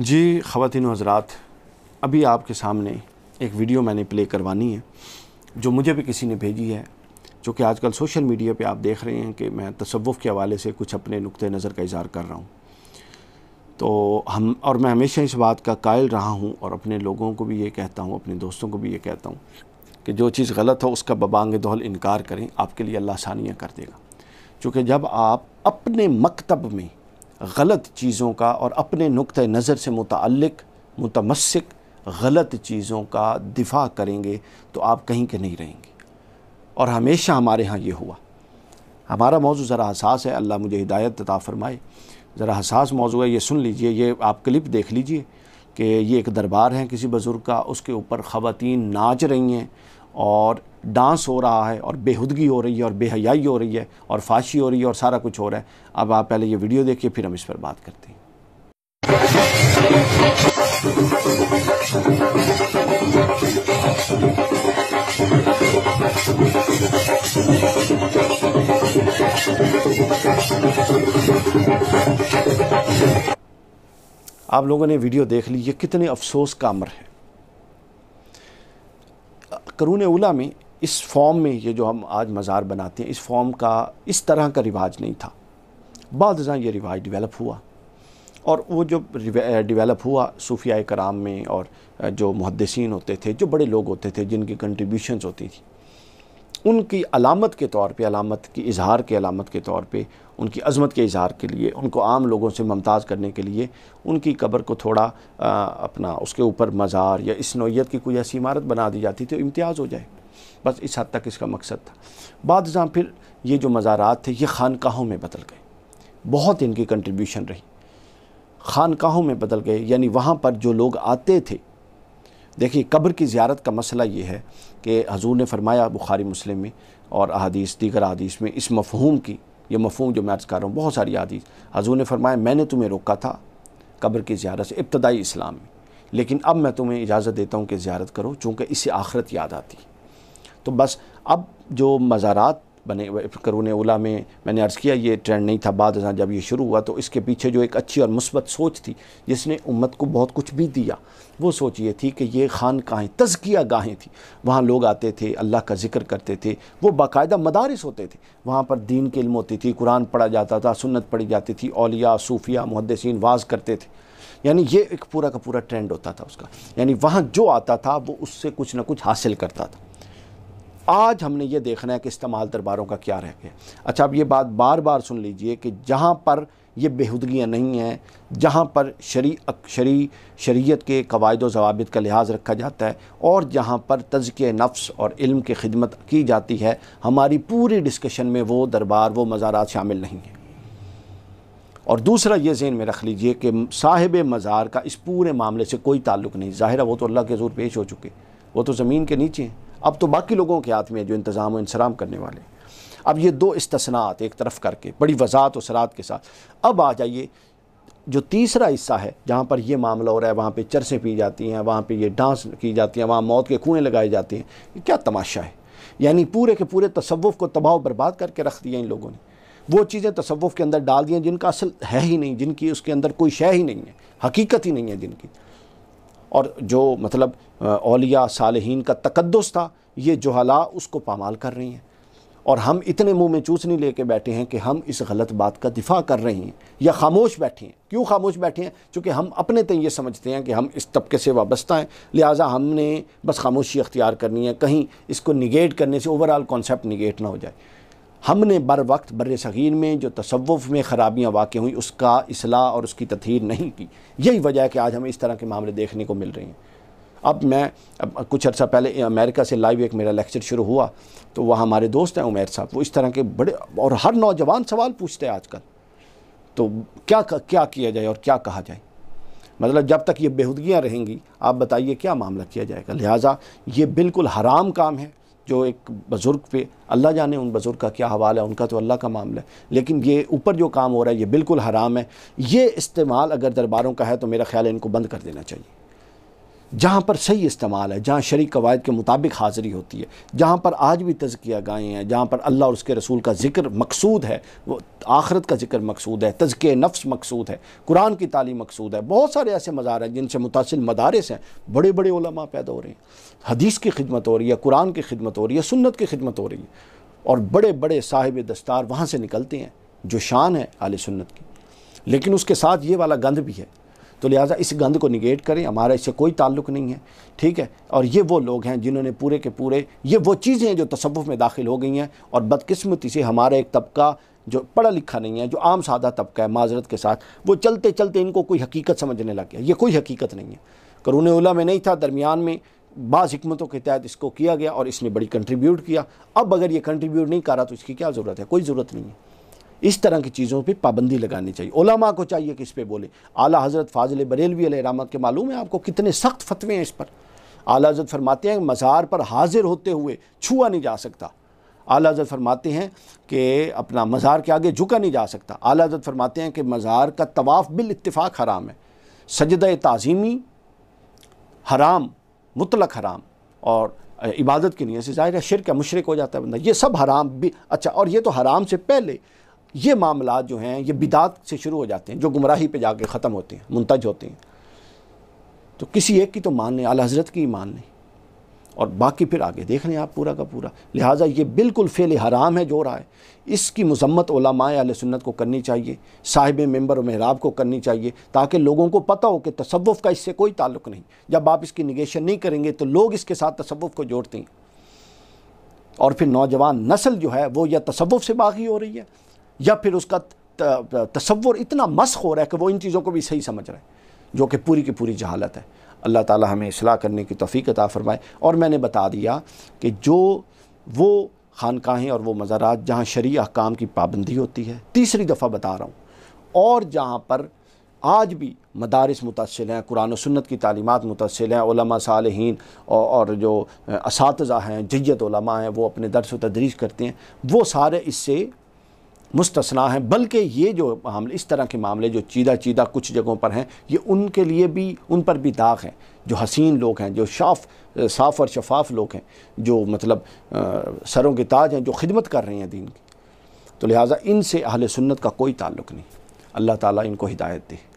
जी ख़वान हजरात अभी आपके सामने एक वीडियो मैंने प्ले करवानी है जो मुझे भी किसी ने भेजी है जो कि आजकल सोशल मीडिया पे आप देख रहे हैं कि मैं तसवुफ़ के हवाले से कुछ अपने नुक़ नज़र का इज़हार कर रहा हूँ तो हम और मैं हमेशा इस बात का कायल रहा हूँ और अपने लोगों को भी ये कहता हूँ अपने दोस्तों को भी ये कहता हूँ कि जो चीज़ गलत हो उसका बबांग दोहल इनकार करें आपके लिए अल्लाह आसानियाँ कर देगा चूँकि जब आप अपने मकतब में गलत चीज़ों का और अपने नुक़ नज़र से मुतल मुतमसक गलत चीज़ों का दिफा करेंगे तो आप कहीं के नहीं रहेंगे और हमेशा हमारे यहाँ ये हुआ हमारा मौजू ज़रा हसास है अल्लाह मुझे हिदायत तता फ़रमाए ज़रा हसास मौजू है ये सुन लीजिए ये आप क्लिप देख लीजिए कि ये एक दरबार है किसी बुज़ुर्ग का उसके ऊपर ख़वान नाच रही हैं और डांस हो रहा है और बेहुदगी हो रही है और बेहयाई हो रही है और फाशी हो रही है और सारा कुछ हो रहा है अब आप पहले ये वीडियो देखिए फिर हम इस पर बात करते हैं आप लोगों ने वीडियो देख ली ये कितने अफसोस का अमर है करून उला में इस फॉर्म में ये जो हम आज मज़ार बनाते हैं इस फॉर्म का इस तरह का रिवाज नहीं था बाद ये रिवाज डिवेलप हुआ और वो जो डिवेलप हुआ सूफिया कराम में और जो मुहदसिन होते थे जो बड़े लोग होते थे जिनकी कंट्रीब्यूशन होती थी उनकी अलामत के तौर पे अलामत की इजहार के अलामत के तौर पे उनकी अजमत के इजहार के लिए उनको आम लोगों से मुमताज़ करने के लिए उनकी कब्र को थोड़ा आ, अपना उसके ऊपर मज़ार या इस नोयत की कोई ऐसी इमारत बना दी जाती तो इम्तियाज़ हो जाए बस इस हद तक इसका मकसद था बाद जहाँ फिर ये जो मज़ारात थे ये खानकाहों में बदल गए बहुत इनकी कंट्रीब्यूशन रही खानकाहों में बदल गए यानी वहाँ पर जो लोग आते थे देखिए कब्र की ज्यारत का मसला ये है कि हजूर ने फरमाया बुखारी मुस्लिम में और अदीस दीगर अदीस में इस मफहूम की यह मफहूम जो मैं अर्ज़ कर रहा हूँ बहुत सारी अदीस हजूर ने फरमाया मैंने तुम्हें रोका था कब्र की ज्यारत से इब्तदाई इस्लाम में लेकिन अब मैं तुम्हें इजाज़त देता हूँ कि ज्यारत करो चूँकि इससे आखरत याद आती तो बस अब जो मज़ारात बने करून ओला में मैंने अर्ज़ किया ये ट्रेंड नहीं था बाद जब ये शुरू हुआ तो इसके पीछे जो एक अच्छी और मुस्बत सोच थी जिसने उम्मत को बहुत कुछ भी दिया वो सोच ये थी कि ये खान गाहें तजकिया गाहें थी वहाँ लोग आते थे अल्लाह का जिक्र करते थे वो बाकायदा मदारस होते थे वहाँ पर दीन की इल्म होती थी कुरान पढ़ा जाता था सुन्नत पढ़ी जाती थी अलिया सूफिया मुहदसिन वाज करते थे यानी ये एक पूरा का पूरा ट्रेंड होता था उसका यानी वहाँ जो आता था वो उससे कुछ ना कुछ हासिल करता था आज हमने ये देखना है कि इस्तेमाल दरबारों का क्या रह गया अच्छा अब ये बात बार बार सुन लीजिए कि जहाँ पर ये बेहदगियाँ नहीं हैं जहाँ पर शरी शरी शरीयत के कवायद जवाब का लिहाज रखा जाता है और जहाँ पर तजके नफ्स और इल्म की खिदमत की जाती है हमारी पूरी डिस्कशन में वो दरबार वो मज़ारात शामिल नहीं हैं और दूसरा ये जेन में रख लीजिए कि साहिब मज़ार का इस पूरे मामले से कोई ताल्लुक़ नहीं ज़ाहिर वो तो अल्लाह के जोर पेश हो चुके वो तो ज़मीन के नीचे हैं अब तो बाकी लोगों के हाथ में है जो इंतज़ाम और इंसराम करने वाले हैं अब ये दो इसतनात एक तरफ करके बड़ी वजात और सरात के साथ अब आ जाइए जो तीसरा हिस्सा है जहाँ पर यह मामला हो रहा है वहाँ पे चरसें पी जाती हैं वहाँ पे ये डांस की जाती हैं वहाँ मौत के कुएँ लगाए जाते हैं क्या तमाशा है यानी पूरे के पूरे तसवुफ़ को तबाह बर्बाद करके रख दिया इन लोगों ने वो चीज़ें तसव्फ़ के अंदर डाल दी हैं जिनका असल है ही नहीं जिनकी उसके अंदर कोई शय ही नहीं है हकीकत ही नहीं है जिनकी और जो मतलब अलिया सालहीन का तकदस था ये जहला उसको पामाल कर रही हैं और हम इतने मुंह में नहीं लेके बैठे हैं कि हम इस गलत बात का दिफा कर रहे हैं या खामोश बैठे हैं क्यों खामोश बैठे हैं क्योंकि हम अपने तय ये समझते हैं कि हम इस तबके से वाबस्ता हैं लिहाजा हमने बस खामोशी अख्तियार करनी है कहीं इसको निगेट करने से ओवरऑल कॉन्सेप्ट निगेट ना हो जाए हमने बर वक्त बर सग़ीर में जो तसवुफ़ में ख़राबियाँ वाक़ हुई उसका असलाह और उसकी तथहर नहीं की यही वजह है कि आज हमें इस तरह के मामले देखने को मिल रहे हैं अब मैं अब कुछ अर्सा पहले अमेरिका से लाइव एक मेरा लेक्चर शुरू हुआ तो वहाँ हमारे दोस्त हैं उमेर साहब वो इस तरह के बड़े और हर नौजवान सवाल पूछते हैं आजकल तो क्या क्या किया जाए और क्या कहा जाए मतलब जब तक ये बेहूदगियाँ रहेंगी आप बताइए क्या मामला किया जाएगा लिहाजा ये बिल्कुल हराम काम है जो एक बुज़ुर्ग पे अल्लाह जाने उन बुज़ुर्ग का क्या हवाला है उनका तो अल्लाह का मामला है लेकिन ये ऊपर जो काम हो रहा है ये बिल्कुल हराम है ये इस्तेमाल अगर दरबारों का है तो मेरा ख्याल है इनको बंद कर देना चाहिए जहाँ पर सही इस्तेमाल है जहाँ शरीक कवायद के मुताबिक हाज़िरी होती है जहाँ पर आज भी तजकिया गाएँ हैं जहाँ पर अल्लाह और उसके रसूल का जिक्र मकसूद है वो आखरत का जिक्र मकसूद है तजक नफ्स मकसूद है कुरान की तालीम मकसूद है बहुत सारे ऐसे मज़ार हैं जिनसे मुतासिल मदारस हैं बड़े बड़े ओलमा पैदा हो रहे हैं हदीस की खिदमत हो रही है कुरान की खिदमत हो रही है सुन्नत की खिदमत हो रही है और बड़े बड़े साहिब दस्तार वहाँ से निकलते हैं जो शान है आल सुन्नत की लेकिन उसके साथ ये वाला गंध भी है तो लिहाजा इस गंद को निगेट करें हमारा इससे कोई ताल्लुक नहीं है ठीक है और ये वो लोग हैं जिन्होंने पूरे के पूरे ये वो चीज़ें हैं जो तसवुफ़ में दाखिल हो गई हैं और बदकिस्मती से हमारा एक तबका जो पढ़ा लिखा नहीं है जो आम सादा तबका है माजरत के साथ वो चलते चलते इनको कोई हकीकत समझने लग गया ये कोई हकीकत नहीं है करून उला में नहीं था दरमियान में बाज़ हमतों के तहत इसको किया गया और इसने बड़ी कंट्रीब्यूट किया अब अगर ये कंट्रीब्यूट नहीं कर रहा तो इसकी क्या ज़रूरत है कोई ज़रूरत नहीं है इस तरह की चीज़ों पे पाबंदी लगानी चाहिए ओलमा को चाहिए कि इस पर बोले आला हज़रत फाजिल बरेलवी अलामा के मालूम है आपको कितने सख्त फतवे हैं इस पर आला हज़रत फरमाते हैं मज़ार पर हाजिर होते हुए छुआ नहीं जा सकता आला हज़रत फरमाते हैं कि अपना मज़ार के आगे झुका नहीं जा सकता आला हज़रत फरमाते हैं कि मज़ार का तवाफ़ बिल इतफ़ाक़ हराम है सजद तज़ीमी हराम मुतलक हराम और इबादत की नीयत से ज़ाहिर है शिर का मुशरक हो जाता है बंदा ये सब हराम भी अच्छा और ये तो हराम से पहले ये मामला जो हैं ये बिदात से शुरू हो जाते हैं जो गुमराही पे जाके ख़त्म होते हैं मुंतज होते हैं तो किसी एक की तो मान लें अला हज़रत की ही मान लें और बाकी फिर आगे देख लें आप पूरा का पूरा लिहाजा ये बिल्कुल फेल हराम है जो रहा है इसकी मजम्मत ओलामाए सुन्नत को करनी चाहिए साहिब मेंबर महराब को करनी चाहिए ताकि लोगों को पता हो कि तसव्वुफ़ का इससे कोई ताल्लुक नहीं जब आप इसकी निगेशन नहीं करेंगे तो लोग इसके साथ तसव्वुफ़ को जोड़ते हैं और फिर नौजवान नस्ल जो है वो या तसव्वुफ़ से बागी हो रही है या फिर उसका तस्वुर इतना मस्क हो रहा है कि वो इन चीज़ों को भी सही समझ रहा है जो कि पूरी की पूरी जहालत है अल्लाह ताला हमें असलाह करने की तफ़ीक अता फ़रमाए और मैंने बता दिया कि जो वो खानकाहें और वो मज़ारात जहाँ शरी अहकाम की पाबंदी होती है तीसरी दफ़ा बता रहा हूँ और जहाँ पर आज भी मदारस मुतासिल हैं कुरान सन्नत की तालीमत मुतासिल हैं सालहन और जो इस हैं जैत हैं वो अपने दरस व तदरीस करते हैं वो सारे इससे मुस्तना हैं बल्कि ये जो मामले इस तरह के मामले जो चीदा चीदा कुछ जगहों पर हैं ये उनके लिए भी उन पर भी दाग हैं जो हसीन लोग हैं जो शाफ साफ़ और शफाफ लोग हैं जो मतलब आ, सरों के ताज हैं जो खिदमत कर रहे हैं दीन की तो लिहाजा से अहल सुन्नत का कोई ताल्लुक नहीं अल्लाह ताला इनको हिदायत दे